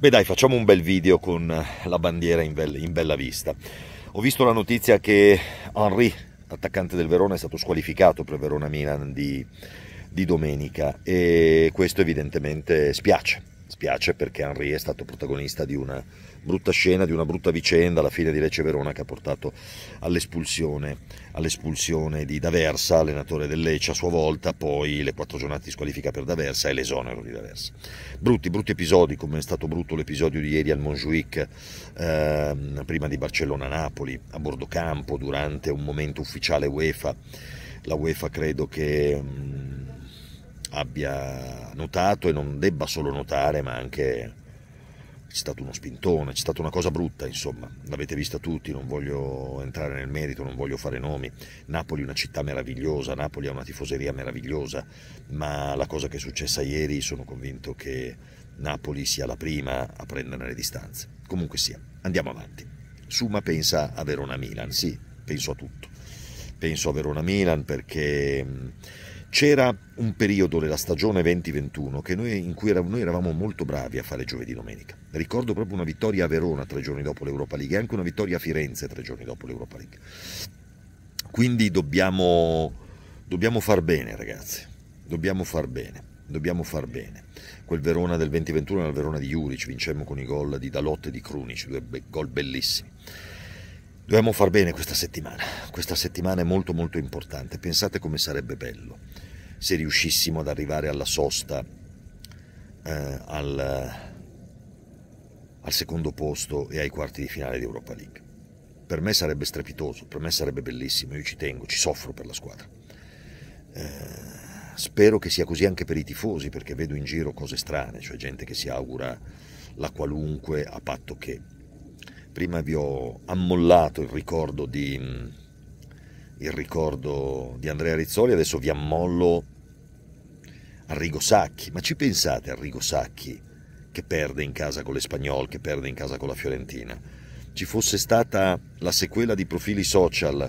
Beh dai, facciamo un bel video con la bandiera in, bella, in bella vista. Ho visto la notizia che Henry, attaccante del Verona, è stato squalificato per Verona-Milan di, di domenica e questo evidentemente spiace dispiace perché Henri è stato protagonista di una brutta scena, di una brutta vicenda alla fine di Lecce Verona che ha portato all'espulsione, all'espulsione di D'Aversa, allenatore del Lecce a sua volta, poi le quattro giornate di squalifica per D'Aversa e l'esonero di D'Aversa. Brutti, brutti episodi come è stato brutto l'episodio di ieri al Montjuic eh, prima di Barcellona-Napoli a bordo campo durante un momento ufficiale UEFA. La UEFA credo che... Mh, mm, abbia notato e non debba solo notare, ma anche c'è stato uno spintone, c'è stata una cosa brutta, insomma, l'avete vista tutti, non voglio entrare nel merito, non voglio fare nomi. Napoli è una città meravigliosa, Napoli ha una tifoseria meravigliosa, ma la cosa che è successa ieri sono convinto che Napoli sia la prima a prendere le distanze. Comunque sia, andiamo avanti. Suma pensa a Verona Milan, sì, penso a tutto. Penso a Verona Milan perché c'era un periodo della stagione 2021 noi, in cui eravamo, noi eravamo molto bravi a fare giovedì domenica. Ricordo proprio una vittoria a Verona tre giorni dopo l'Europa League e anche una vittoria a Firenze tre giorni dopo l'Europa League. Quindi dobbiamo, dobbiamo far bene ragazzi, dobbiamo far bene, dobbiamo far bene. Quel Verona del 2021 era il Verona di Juric, vincemmo con i gol di Dalot e di Krunic, due be- gol bellissimi. Dobbiamo far bene questa settimana, questa settimana è molto molto importante, pensate come sarebbe bello se riuscissimo ad arrivare alla sosta, eh, al, al secondo posto e ai quarti di finale di Europa League. Per me sarebbe strepitoso, per me sarebbe bellissimo, io ci tengo, ci soffro per la squadra. Eh, spero che sia così anche per i tifosi, perché vedo in giro cose strane, cioè gente che si augura la qualunque a patto che Prima vi ho ammollato il ricordo di, il ricordo di Andrea Rizzoli, adesso vi ammollo Arrigo Sacchi. Ma ci pensate Arrigo Sacchi che perde in casa con l'Espagnol, che perde in casa con la Fiorentina? Ci fosse stata la sequela di profili social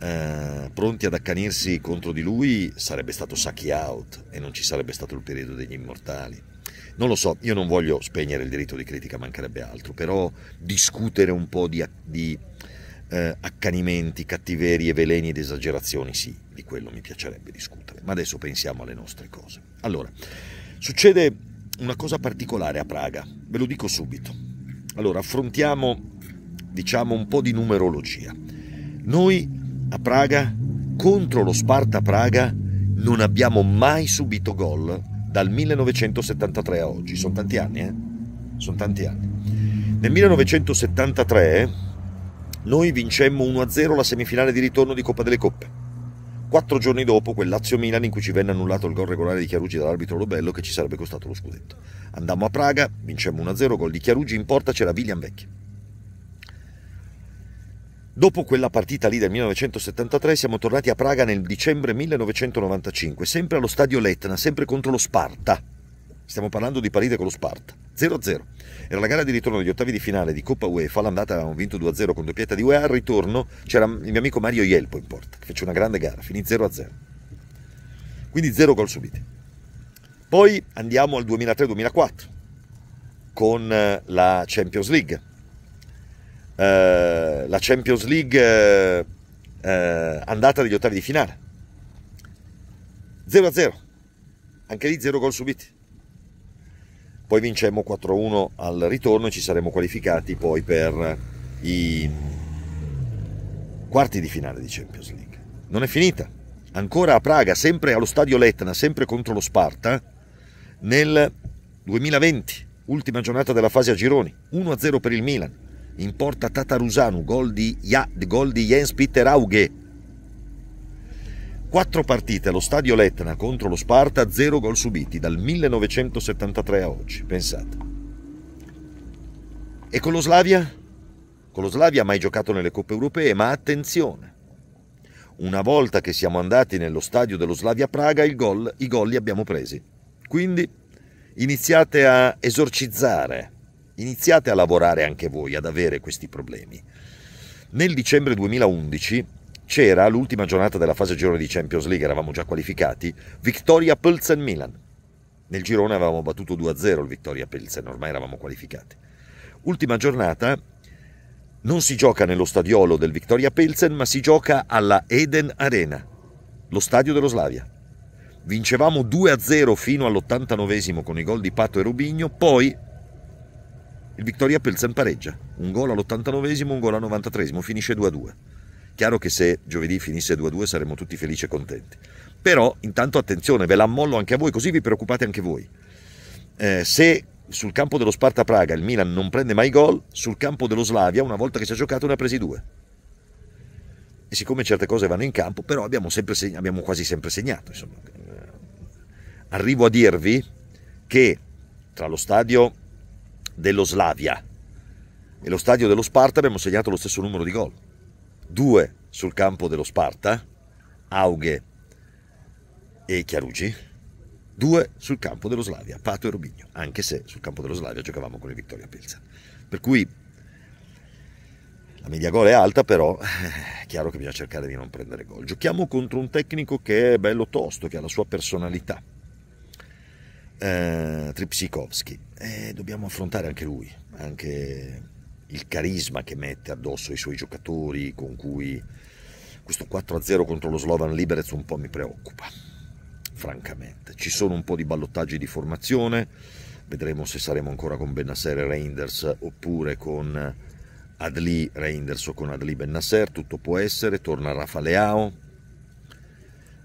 eh, pronti ad accanirsi contro di lui, sarebbe stato Sacchi out e non ci sarebbe stato il periodo degli immortali. Non lo so, io non voglio spegnere il diritto di critica, mancherebbe altro, però discutere un po' di, di eh, accanimenti, cattiverie, veleni ed esagerazioni, sì, di quello mi piacerebbe discutere. Ma adesso pensiamo alle nostre cose. Allora, succede una cosa particolare a Praga, ve lo dico subito. Allora, affrontiamo, diciamo, un po' di numerologia. Noi a Praga, contro lo Sparta Praga, non abbiamo mai subito gol dal 1973 a oggi, sono tanti anni, eh? Sono tanti anni. Nel 1973 noi vincemmo 1-0 la semifinale di ritorno di Coppa delle Coppe. Quattro giorni dopo quel Lazio-Milan in cui ci venne annullato il gol regolare di Chiarugi dall'arbitro Lobello che ci sarebbe costato lo scudetto. Andammo a Praga, vincemmo 1-0, gol di Chiarugi, in porta c'era William Vecchi. Dopo quella partita lì del 1973 siamo tornati a Praga nel dicembre 1995, sempre allo stadio Letna, sempre contro lo Sparta. Stiamo parlando di partite con lo Sparta. 0-0. Era la gara di ritorno degli ottavi di finale di Coppa UEFA, l'andata avevamo vinto 2-0 con doppietta di UEA, al ritorno c'era il mio amico Mario Ielpo in porta, che fece una grande gara, finì 0-0. Quindi 0 gol subiti. Poi andiamo al 2003-2004 con eh, la Champions League eh, la Champions League eh, eh, andata degli ottavi di finale. 0-0, anche lì 0 gol subiti. Poi vincemmo 4-1 al ritorno e ci saremmo qualificati poi per i quarti di finale di Champions League. Non è finita, ancora a Praga, sempre allo stadio Letna, sempre contro lo Sparta, nel 2020, ultima giornata della fase a gironi, 1-0 per il Milan in porta Tatarusanu, gol di, ja, gol di Jens Peter Auge. Quattro partite allo stadio Letna contro lo Sparta, zero gol subiti dal 1973 a oggi, pensate. E con lo Slavia? Con lo Slavia ha mai giocato nelle coppe europee, ma attenzione. Una volta che siamo andati nello stadio dello Slavia Praga, gol, i gol li abbiamo presi. Quindi iniziate a esorcizzare Iniziate a lavorare anche voi, ad avere questi problemi. Nel dicembre 2011 c'era l'ultima giornata della fase girone di Champions League, eravamo già qualificati, Victoria Pilsen Milan. Nel girone avevamo battuto 2-0 il Victoria Pilsen, ormai eravamo qualificati. Ultima giornata non si gioca nello stadiolo del Victoria Pilsen, ma si gioca alla Eden Arena, lo stadio dello Slavia. Vincevamo 2-0 fino all'89 con i gol di Pato e Rubigno, poi il Victoria Pilsen pareggia, un gol all'89esimo, un gol al 93esimo, finisce 2-2. Chiaro che se giovedì finisse 2-2 saremmo tutti felici e contenti. Però intanto attenzione, ve la ammollo anche a voi, così vi preoccupate anche voi. Eh, se sul campo dello Sparta Praga il Milan non prende mai gol, sul campo dello Slavia una volta che si è giocato ne ha presi due. E siccome certe cose vanno in campo, però abbiamo, seg- abbiamo quasi sempre segnato. Insomma. Arrivo a dirvi che tra lo stadio dello Slavia e lo stadio dello Sparta abbiamo segnato lo stesso numero di gol. Due sul campo dello Sparta, Aughe e Chiarugi, due sul campo dello Slavia, Pato e Robigno, anche se sul campo dello Slavia giocavamo con il Vittoria Pilsen. Per cui la media gol è alta, però eh, è chiaro che bisogna cercare di non prendere gol. Giochiamo contro un tecnico che è bello tosto, che ha la sua personalità eh, Tripsikovsky. E dobbiamo affrontare anche lui, anche il carisma che mette addosso ai suoi giocatori, con cui questo 4-0 contro lo Slovan Liberec un po' mi preoccupa, francamente. Ci sono un po' di ballottaggi di formazione, vedremo se saremo ancora con Benasser e Reinders oppure con Adli Reinders o con Adli Benasser, tutto può essere, torna Rafa Leao.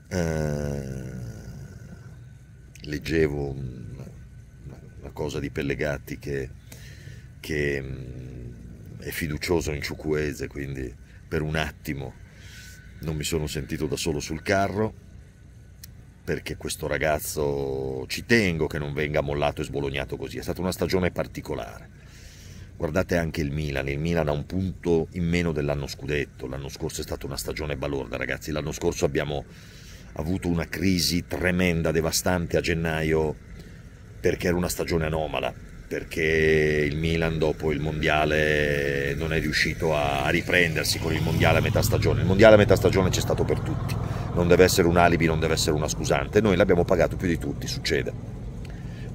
Eh leggevo una, cosa di Pellegatti che, che mm, è fiducioso in Ciucuese, quindi per un attimo non mi sono sentito da solo sul carro perché questo ragazzo ci tengo che non venga mollato e sbolognato così. È stata una stagione particolare. Guardate anche il Milan, il Milan ha un punto in meno dell'anno scudetto, l'anno scorso è stata una stagione balorda ragazzi, l'anno scorso abbiamo avuto una crisi tremenda, devastante a gennaio, perché era una stagione anomala, perché il Milan dopo il Mondiale non è riuscito a riprendersi con il Mondiale a metà stagione. Il Mondiale a metà stagione c'è stato per tutti, non deve essere un alibi, non deve essere una scusante, noi l'abbiamo pagato più di tutti, succede.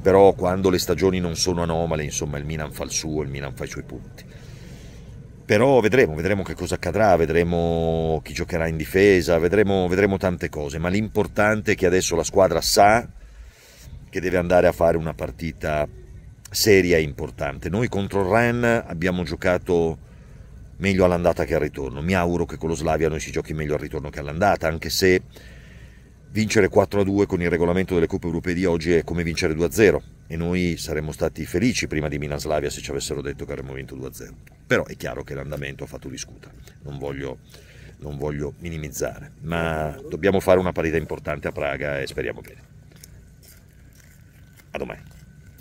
Però quando le stagioni non sono anomale, insomma, il Milan fa il suo, il Milan fa i suoi punti però vedremo, vedremo che cosa accadrà, vedremo chi giocherà in difesa, vedremo, vedremo tante cose, ma l'importante è che adesso la squadra sa che deve andare a fare una partita seria e importante. Noi contro il Ren abbiamo giocato meglio all'andata che al ritorno, mi auguro che con lo Slavia noi si giochi meglio al ritorno che all'andata, anche se vincere 4-2 con il regolamento delle Coppe Europee di oggi è come vincere 2-0 e noi saremmo stati felici prima di Milan-Slavia se ci avessero detto che avremmo vinto 2-0. Però è chiaro che l'andamento ha fatto discuta, non voglio, non voglio minimizzare, ma dobbiamo fare una partita importante a Praga e speriamo bene. A domani.